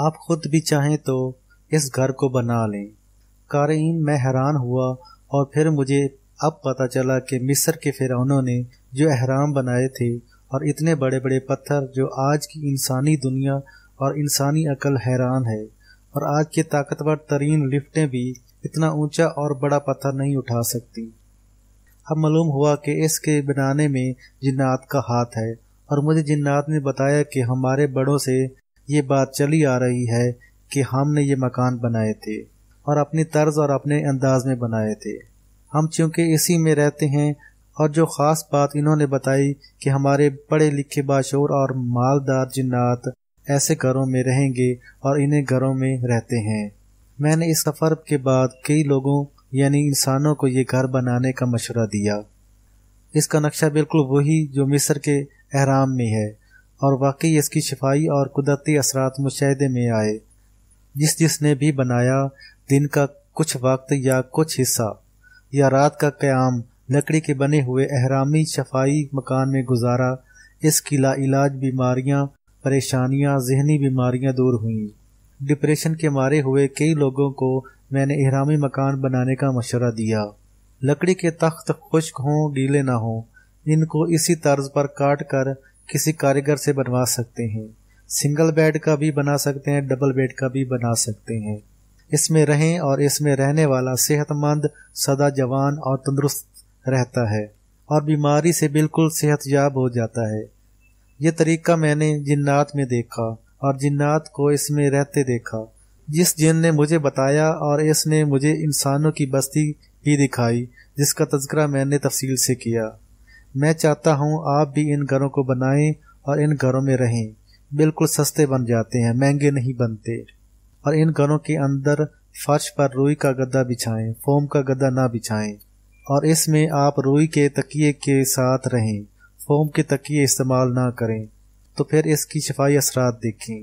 आप खुद भी चाहें तो इस घर को बना लें कारीन मैं हैरान हुआ और फिर मुझे अब पता चला कि मिस्र के फिरौनों ने जो अहराम बनाए थे और इतने बड़े बड़े पत्थर जो आज की इंसानी दुनिया और इंसानी अकल हैरान है और आज के ताकतवर तरीन लिफ्टें भी इतना ऊंचा और बड़ा पत्थर नहीं उठा सकती अब मालूम हुआ कि इसके बनाने में जिन्नात का हाथ है और मुझे जिन्नात ने बताया कि हमारे बड़ों से ये बात चली आ रही है कि हमने ये मकान बनाए थे और अपनी तर्ज और अपने अंदाज में बनाए थे हम चूंकि इसी में रहते हैं और जो ख़ास बात इन्होंने बताई कि हमारे पढ़े लिखे बाशोर और मालदार जिन्नात ऐसे घरों में रहेंगे और इन्हें घरों में रहते हैं मैंने इस सफ़र के बाद कई लोगों यानी इंसानों को ये घर बनाने का मशवरा दिया इसका नक्शा बिल्कुल वही जो मिस्र के अहराम में है और वाकई इसकी शिफाई और कुदरती असरात मुशाहे में आए जिस जिसने भी बनाया दिन का कुछ वक्त या कुछ हिस्सा या रात का क्याम लकड़ी के बने हुए अहरामी शफाई मकान में गुजारा इसकी लाइलाज बीमारियां परेशानियां जहनी बीमारियां दूर हुई डिप्रेशन के मारे हुए कई लोगों को मैंने अहरामी मकान बनाने का मशवरा दिया लकड़ी के तख्त खुश्क हों गीले ना हों इनको इसी तर्ज पर काट कर किसी कारीगर से बनवा सकते हैं सिंगल बेड का भी बना सकते हैं डबल बेड का भी बना सकते हैं इसमें रहें और इसमें रहने वाला सेहतमंद सदा जवान और तंदुरुस्त रहता है और बीमारी से बिल्कुल सेहत याब हो जाता है ये तरीका मैंने जिन्नात में देखा और जिन्नात को इसमें रहते देखा जिस जिन ने मुझे बताया और इसने मुझे इंसानों की बस्ती भी दिखाई जिसका तस्करा मैंने तफसील से किया मैं चाहता हूं आप भी इन घरों को बनाएं और इन घरों में रहें बिल्कुल सस्ते बन जाते हैं महंगे नहीं बनते और इन घरों के अंदर फर्श पर रुई का गद्दा बिछाएं फोम का गद्दा ना बिछाएं और इसमें आप रुई के तकिए के साथ रहें फोम के तकिए इस्तेमाल ना करें तो फिर इसकी शफाई असरात देखें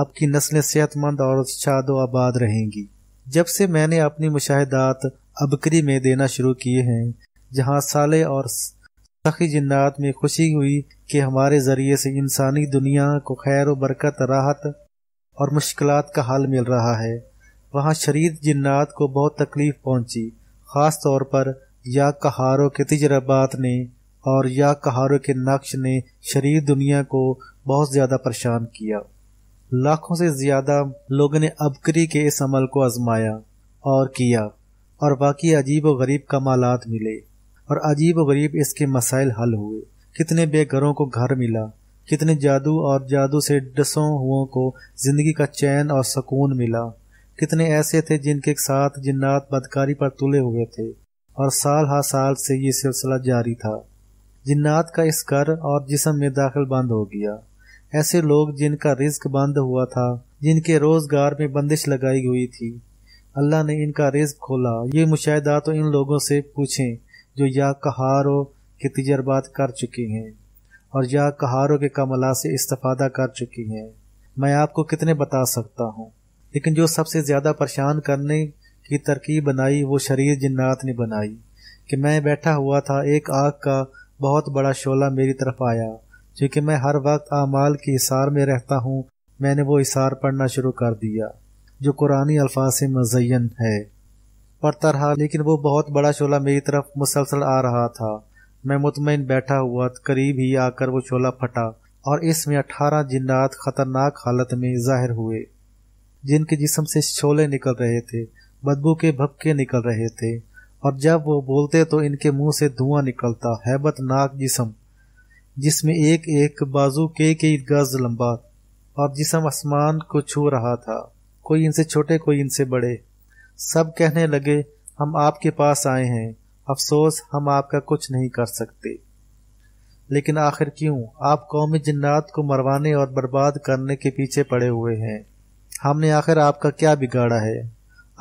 आपकी नस्लें सेहतमंद और शादो आबाद रहेंगी जब से मैंने अपनी मुशाहदात अबकरी में देना शुरू किए हैं जहाँ साले और सखी जिन्नात में खुशी हुई कि हमारे ज़रिए से इंसानी दुनिया को खैर बरकत राहत और मुश्किल का हल मिल रहा है वहाँ शरीर जिन्नात को बहुत तकलीफ़ पहुँची ख़ास तौर पर या कहारों के तजर्बात ने और या कहारों के नक्श ने शरीर दुनिया को बहुत ज़्यादा परेशान किया लाखों से ज़्यादा लोगों ने अबकरी के इस अमल को आजमाया और किया और बाकी अजीब व गरीब कमालत मिले और अजीब गरीब इसके मसाइल हल हुए कितने बेघरों को घर मिला कितने जादू और जादू से डसों हुओं को जिंदगी का चैन और सुकून मिला कितने ऐसे थे जिनके साथ जिन्नात बदकारी पर तुले हुए थे और साल हा साल से ये सिलसिला जारी था जिन्नात का इस कर और जिसम में दाखिल बंद हो गया ऐसे लोग जिनका रिस्क बंद हुआ था जिनके रोजगार में बंदिश लगाई हुई थी अल्लाह ने इनका रिस्क खोला ये मुशाह तो इन लोगों से पूछें जो या कहारों के तजर्बात कर चुकी हैं और या कहारों के कमला से इस्तफादा कर चुकी हैं मैं आपको कितने बता सकता हूँ लेकिन जो सबसे ज़्यादा परेशान करने की तरकीब बनाई वो शरीर जिन्नात ने बनाई कि मैं बैठा हुआ था एक आग का बहुत बड़ा शोला मेरी तरफ आया क्योंकि मैं हर वक्त आमाल के हिसार में रहता हूँ मैंने वो हिसार पढ़ना शुरू कर दिया जो कुरानी अल्फाज से मजयन है पड़ता रहा लेकिन वो बहुत बड़ा शोला मेरी तरफ मुसलसल आ रहा था मैं मुतमिन बैठा हुआ करीब ही आकर वो शोला फटा और इसमें अठारह जिन्नात खतरनाक हालत में जाहिर हुए जिनके जिसम से शोले निकल रहे थे बदबू के भपके निकल रहे थे और जब वो बोलते तो इनके मुंह से धुआं निकलता हैबतनाक जिसम जिसमें एक एक बाजू के के गज लंबा और जिसम आसमान को छू रहा था कोई इनसे छोटे कोई इनसे बड़े सब कहने लगे हम आपके पास आए हैं अफसोस हम आपका कुछ नहीं कर सकते लेकिन आखिर क्यों आप कौमी जिन्नात को मरवाने और बर्बाद करने के पीछे पड़े हुए हैं हमने आखिर आपका क्या बिगाड़ा है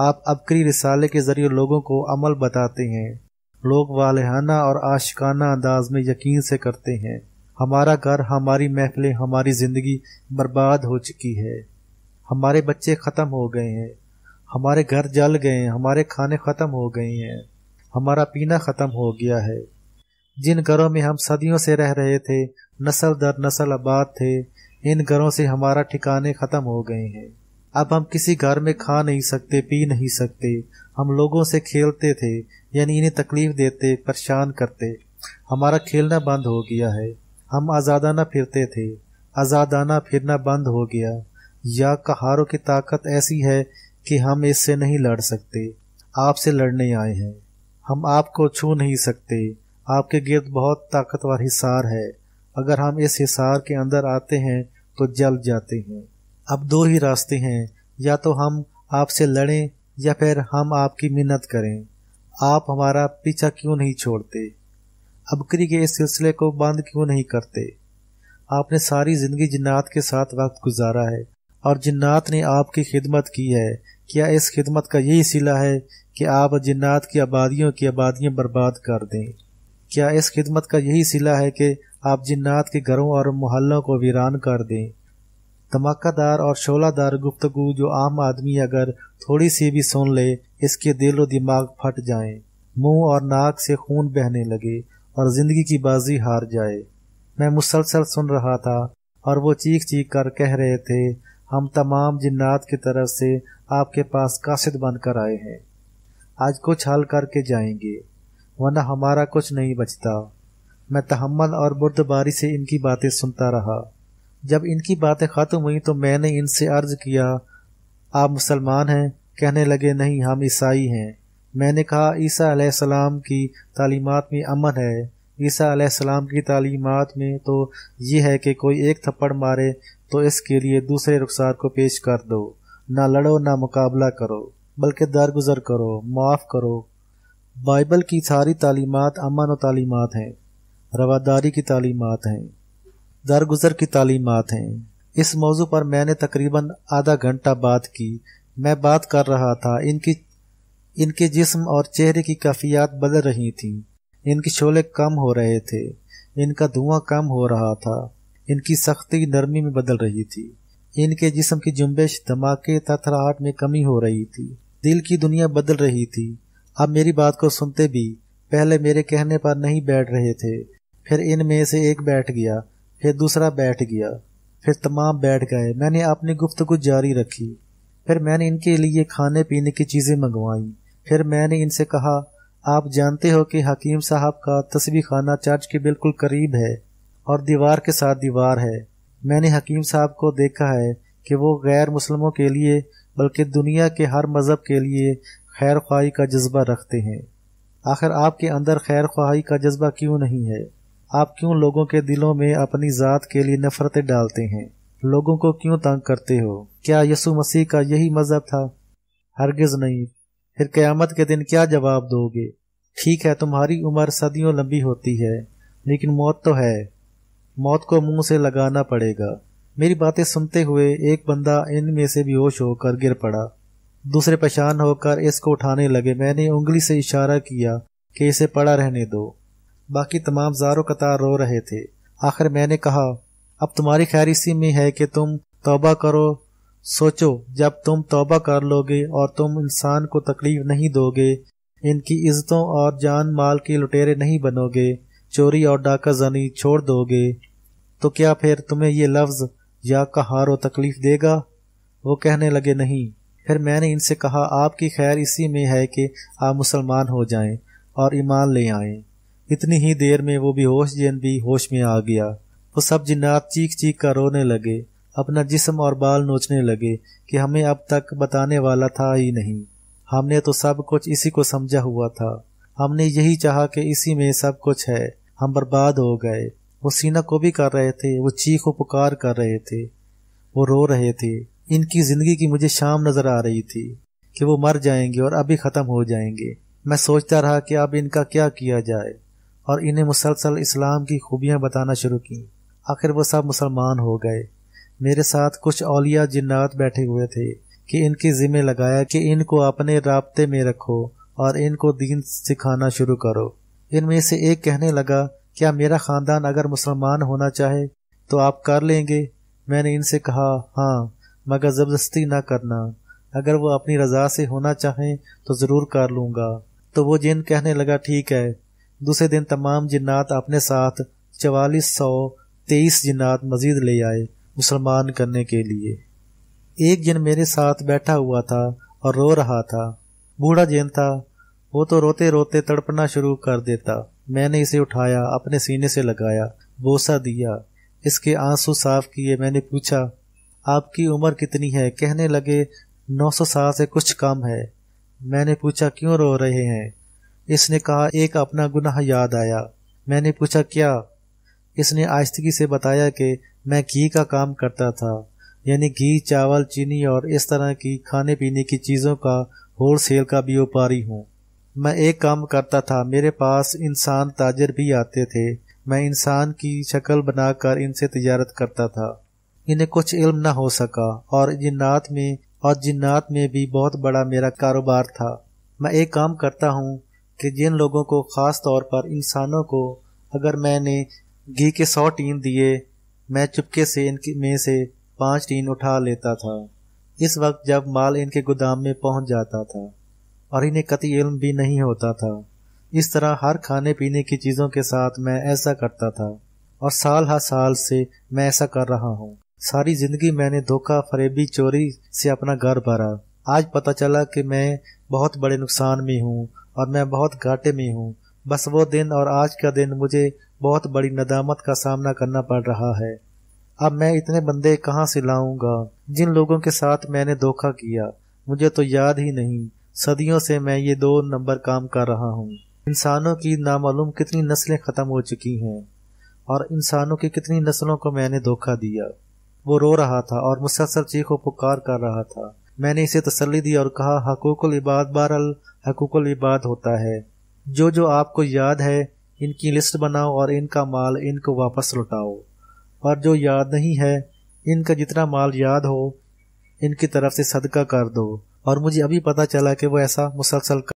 आप अबकरी रिसाले के जरिए लोगों को अमल बताते हैं लोग वालेहाना और आशकाना अंदाज में यकीन से करते हैं हमारा घर हमारी महफिलें हमारी ज़िंदगी बर्बाद हो चुकी है हमारे बच्चे ख़त्म हो गए हैं हमारे घर जल गए हैं हमारे खाने ख़त्म हो गए हैं हमारा पीना ख़त्म हो गया है जिन घरों में हम सदियों से रह रहे थे नस्ल दर नस्ल आबाद थे इन घरों से हमारा ठिकाने ख़त्म हो गए हैं अब हम किसी घर में खा नहीं सकते पी नहीं सकते हम लोगों से खेलते थे यानी इन्हें तकलीफ देते परेशान करते हमारा खेलना बंद हो गया है हम आज़ादाना फिरते थे आज़ादाना फिरना बंद हो गया या कहारों की ताकत ऐसी है कि हम इससे नहीं लड़ सकते आपसे लड़ने आए हैं हम आपको छू नहीं सकते आपके गिर्द बहुत ताकतवर हिसार है अगर हम इस हिसार के अंदर आते हैं तो जल जाते हैं अब दो ही रास्ते हैं या तो हम आपसे लड़ें या फिर हम आपकी मिन्नत करें आप हमारा पीछा क्यों नहीं छोड़ते अबकरी के इस सिलसिले को बंद क्यों नहीं करते आपने सारी ज़िंदगी जिन्नात के साथ वक्त गुजारा है और जिन्नात ने आपकी खिदमत की है क्या इस खिदमत का यही सिला है कि आप जिन्नात की आबादियों की आबादियाँ बर्बाद कर दें क्या इस खिदमत का यही सिला है कि आप जिन्नात के घरों और मोहल्लों को वीरान कर दें धमाकादार और शोलादार गुफ्तगु जो आम आदमी अगर थोड़ी सी भी सुन ले इसके दिल और दिमाग फट जाए मुंह और नाक से खून बहने लगे और ज़िंदगी की बाजी हार जाए मैं मुसलसल सुन रहा था और वो चीख चीख कर कह रहे थे हम तमाम जिन्नात की तरफ से आपके पास कासिद बनकर आए हैं आज कुछ हल करके जाएंगे वरना हमारा कुछ नहीं बचता मैं तहमल और बुर्दबारी से इनकी बातें सुनता रहा जब इनकी बातें ख़त्म हुई तो मैंने इनसे अर्ज़ किया आप मुसलमान हैं कहने लगे नहीं हम ईसाई हैं मैंने कहा ईसा सलाम की तालीमत में अमन है ईसा सलाम की तालीमत में तो ये है कि कोई एक थप्पड़ मारे तो इसके लिए दूसरे रुखसार को पेश कर दो ना लड़ो ना मुकाबला करो बल्कि दरगुजर करो माफ़ करो बाइबल की सारी तालीमत अमन व तालीमत हैं रवादारी की तालीमत हैं दरगुजर की तालीमत हैं इस मौजू पर मैंने तकरीबन आधा घंटा बात की मैं बात कर रहा था इनकी इनके जिस्म और चेहरे की काफियात बदल रही थी इनके शोले कम हो रहे थे इनका धुआं कम हो रहा था इनकी सख्ती नरमी में बदल रही थी इनके जिस्म की जुम्बेश धमाके थरथराहट में कमी हो रही थी दिल की दुनिया बदल रही थी अब मेरी बात को सुनते भी पहले मेरे कहने पर नहीं बैठ रहे थे फिर इनमें से एक बैठ गया फिर दूसरा बैठ गया फिर तमाम बैठ गए मैंने अपनी गुफ्तगु जारी रखी फिर मैंने इनके लिए खाने पीने की चीज़ें मंगवाई फिर मैंने इनसे कहा आप जानते हो कि हकीम साहब का तस्वीर खाना चर्च के बिल्कुल करीब है और दीवार के साथ दीवार है मैंने हकीम साहब को देखा है कि वो गैर मुसलमों के लिए बल्कि दुनिया के हर मज़हब के लिए खैर ख्वाही का जज्बा रखते हैं आखिर आपके अंदर खैर ख्वाही का जज्बा क्यों नहीं है आप क्यों लोगों के दिलों में अपनी ज़ात के लिए नफ़रतें डालते हैं लोगों को क्यों तंग करते हो क्या यसु मसीह का यही मज़हब था हरगिज़ नहीं फिर क़यामत के दिन क्या जवाब दोगे ठीक है तुम्हारी उम्र सदियों लंबी होती है लेकिन मौत तो है मौत को मुंह से लगाना पड़ेगा मेरी बातें सुनते हुए एक बंदा इनमें से बेहोश होकर गिर पड़ा दूसरे परेशान होकर इसको उठाने लगे मैंने उंगली से इशारा किया कि इसे पड़ा रहने दो बाकी तमाम जारो कतार रो रहे थे आखिर मैंने कहा अब तुम्हारी खैर इसी में है कि तुम तौबा करो सोचो जब तुम तौबा कर लोगे और तुम इंसान को तकलीफ नहीं दोगे इनकी इज्जतों और जान माल के लुटेरे नहीं बनोगे चोरी और डाका जनी छोड़ दोगे तो क्या फिर तुम्हें ये लफ्ज़ या और तकलीफ देगा वो कहने लगे नहीं फिर मैंने इनसे कहा आपकी खैर इसी में है कि आप मुसलमान हो जाएं और ईमान ले आए इतनी ही देर में वो बेहोश जन भी होश में आ गया वो सब जिन्नात चीख चीख कर रोने लगे अपना जिस्म और बाल नोचने लगे कि हमें अब तक बताने वाला था ही नहीं हमने तो सब कुछ इसी को समझा हुआ था हमने यही चाहा कि इसी में सब कुछ है हम बर्बाद हो गए वो सीना को भी कर रहे थे वो चीख व पुकार कर रहे थे वो रो रहे थे इनकी जिंदगी की मुझे शाम नजर आ रही थी कि वो मर जाएंगे और अभी ख़त्म हो जाएंगे मैं सोचता रहा कि अब इनका क्या किया जाए और इन्हें मुसलसल इस्लाम की खूबियां बताना शुरू की आखिर वो सब मुसलमान हो गए मेरे साथ कुछ औलिया जिन्नात बैठे हुए थे कि इनके ज़िम्मे लगाया कि इनको अपने रबते में रखो और इनको दीन सिखाना शुरू करो इनमें से एक कहने लगा क्या मेरा खानदान अगर मुसलमान होना चाहे तो आप कर लेंगे मैंने इनसे कहा हाँ मगर ज़बरदस्ती ना करना अगर वो अपनी रजा से होना चाहें तो ज़रूर कर लूंगा तो वो जिन कहने लगा ठीक है दूसरे दिन तमाम जिन्नात अपने साथ चवालीस सौ तेईस जिन्नात मजीद ले आए मुसलमान करने के लिए एक जिन मेरे साथ बैठा हुआ था और रो रहा था बूढ़ा जिन था वो तो रोते रोते तड़पना शुरू कर देता मैंने इसे उठाया अपने सीने से लगाया बोसा दिया इसके आंसू साफ किए मैंने पूछा आपकी उम्र कितनी है कहने लगे नौ सौ साल से कुछ कम है मैंने पूछा क्यों रो रहे हैं इसने कहा एक अपना गुनाह याद आया मैंने पूछा क्या इसने आस्तगी से बताया कि मैं घी का काम करता था यानी घी चावल चीनी और इस तरह की खाने पीने की चीज़ों का होल सेल का व्यापारी हूँ मैं एक काम करता था मेरे पास इंसान ताजर भी आते थे मैं इंसान की शक्ल बनाकर इनसे तजारत करता था इन्हें कुछ इल्म न हो सका और जिन्नात में और जिन्नात में भी बहुत बड़ा मेरा कारोबार था मैं एक काम करता हूँ कि जिन लोगों को ख़ास तौर पर इंसानों को अगर मैंने घी के सौ टीन दिए मैं चुपके से इनके में से पांच टीन उठा लेता था इस वक्त जब माल इनके गोदाम में पहुंच जाता था और इन्हें कति इल्म भी नहीं होता था इस तरह हर खाने पीने की चीज़ों के साथ मैं ऐसा करता था और साल हर साल से मैं ऐसा कर रहा हूँ सारी जिंदगी मैंने धोखा फरेबी चोरी से अपना घर भरा आज पता चला कि मैं बहुत बड़े नुकसान में हूँ और मैं बहुत घाटे में हूँ बस वो दिन और आज का दिन मुझे बहुत बड़ी नदामत का सामना करना पड़ रहा है अब मैं इतने बंदे कहाँ से लाऊंगा जिन लोगों के साथ मैंने धोखा किया मुझे तो याद ही नहीं सदियों से मैं ये दो नंबर काम कर रहा हूँ इंसानों की नामालूम कितनी नस्लें ख़त्म हो चुकी हैं और इंसानों की कितनी नस्लों को मैंने धोखा दिया वो रो रहा था और मुसलसल चीखो पुकार कर रहा था मैंने इसे तसली दी और कहा हकूकुल इबाद बारल हकूकुल इबाद होता है जो जो आपको याद है इनकी लिस्ट बनाओ और इनका माल इनको वापस लौटाओ और जो याद नहीं है इनका जितना माल याद हो इनकी तरफ से सदका कर दो और मुझे अभी पता चला कि वो ऐसा मुसलसल